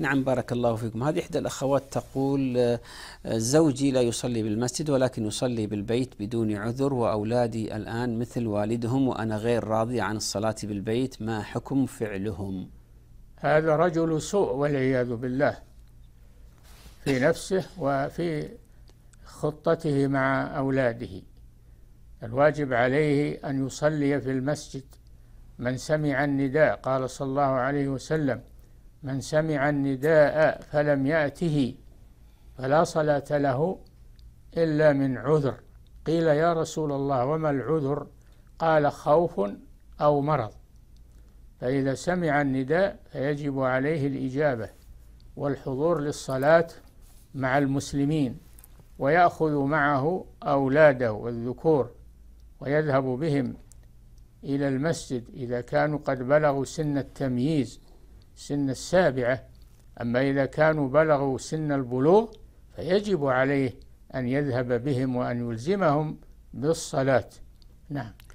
نعم بارك الله فيكم هذه إحدى الأخوات تقول آه، زوجي لا يصلي بالمسجد ولكن يصلي بالبيت بدون عذر وأولادي الآن مثل والدهم وأنا غير راضي عن الصلاة بالبيت ما حكم فعلهم هذا رجل سوء والعياذ بالله في نفسه وفي خطته مع أولاده الواجب عليه أن يصلي في المسجد من سمع النداء قال صلى الله عليه وسلم من سمع النداء فلم يأته فلا صلاة له إلا من عذر قيل يا رسول الله وما العذر قال خوف أو مرض فإذا سمع النداء فيجب عليه الإجابة والحضور للصلاة مع المسلمين ويأخذ معه أولاده والذكور ويذهب بهم إلى المسجد إذا كانوا قد بلغوا سن التمييز سن السابعة أما إذا كانوا بلغوا سن البلوغ فيجب عليه أن يذهب بهم وأن يلزمهم بالصلاة نعم